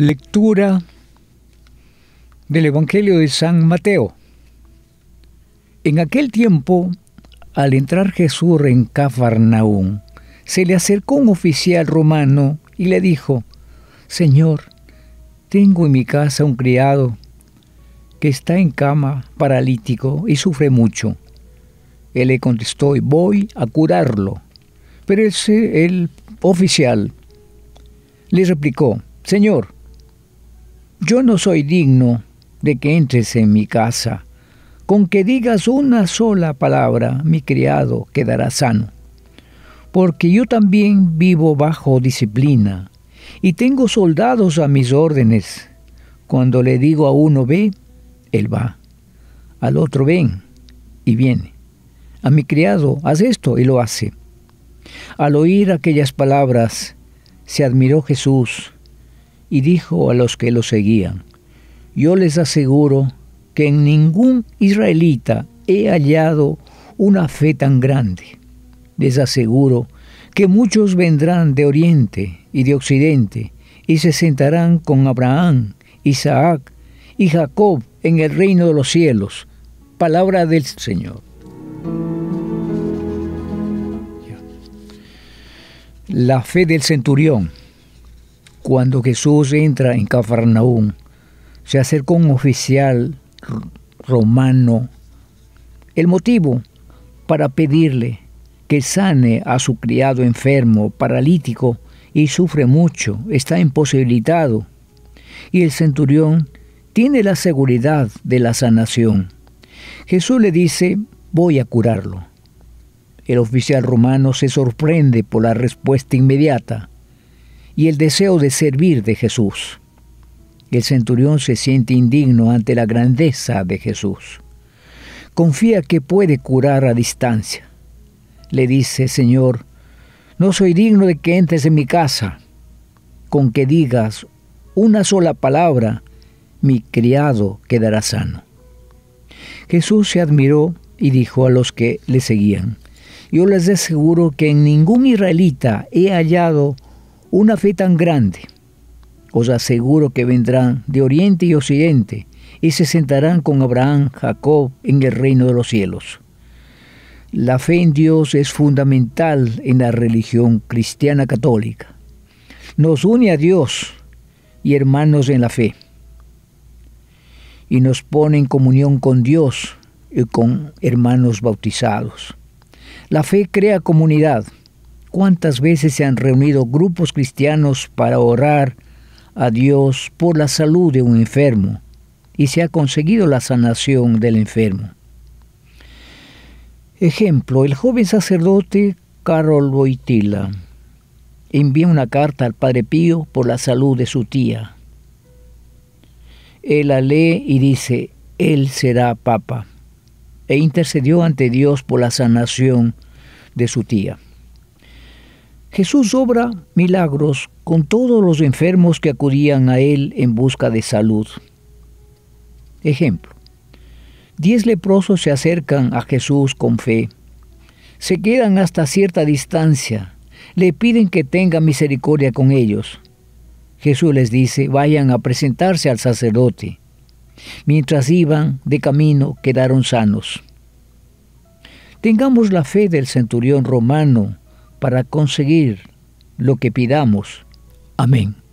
Lectura del Evangelio de San Mateo. En aquel tiempo, al entrar Jesús en Cafarnaún, se le acercó un oficial romano y le dijo, Señor, tengo en mi casa un criado que está en cama, paralítico y sufre mucho. Él le contestó, voy a curarlo. Pero ese, el oficial le replicó, Señor, yo no soy digno de que entres en mi casa. Con que digas una sola palabra, mi criado quedará sano. Porque yo también vivo bajo disciplina y tengo soldados a mis órdenes. Cuando le digo a uno ve, él va. Al otro ven y viene. A mi criado, haz esto y lo hace. Al oír aquellas palabras, se admiró Jesús y dijo a los que lo seguían, yo les aseguro que en ningún israelita he hallado una fe tan grande. Les aseguro que muchos vendrán de oriente y de occidente y se sentarán con Abraham, Isaac y Jacob en el reino de los cielos. Palabra del Señor. La fe del centurión cuando Jesús entra en Cafarnaúm, se acerca un oficial romano. El motivo para pedirle que sane a su criado enfermo, paralítico, y sufre mucho, está imposibilitado. Y el centurión tiene la seguridad de la sanación. Jesús le dice, voy a curarlo. El oficial romano se sorprende por la respuesta inmediata y el deseo de servir de Jesús. El centurión se siente indigno ante la grandeza de Jesús. Confía que puede curar a distancia. Le dice, Señor, no soy digno de que entres en mi casa. Con que digas una sola palabra, mi criado quedará sano. Jesús se admiró y dijo a los que le seguían, yo les aseguro que en ningún israelita he hallado una fe tan grande, os aseguro que vendrán de oriente y occidente y se sentarán con Abraham, Jacob en el reino de los cielos. La fe en Dios es fundamental en la religión cristiana católica. Nos une a Dios y hermanos en la fe. Y nos pone en comunión con Dios y con hermanos bautizados. La fe crea comunidad ¿Cuántas veces se han reunido grupos cristianos para orar a Dios por la salud de un enfermo y se ha conseguido la sanación del enfermo? Ejemplo, el joven sacerdote Carol Boitila envía una carta al Padre Pío por la salud de su tía. Él la lee y dice, Él será papa, e intercedió ante Dios por la sanación de su tía. Jesús obra milagros con todos los enfermos que acudían a él en busca de salud. Ejemplo, diez leprosos se acercan a Jesús con fe. Se quedan hasta cierta distancia. Le piden que tenga misericordia con ellos. Jesús les dice, vayan a presentarse al sacerdote. Mientras iban de camino quedaron sanos. Tengamos la fe del centurión romano para conseguir lo que pidamos. Amén.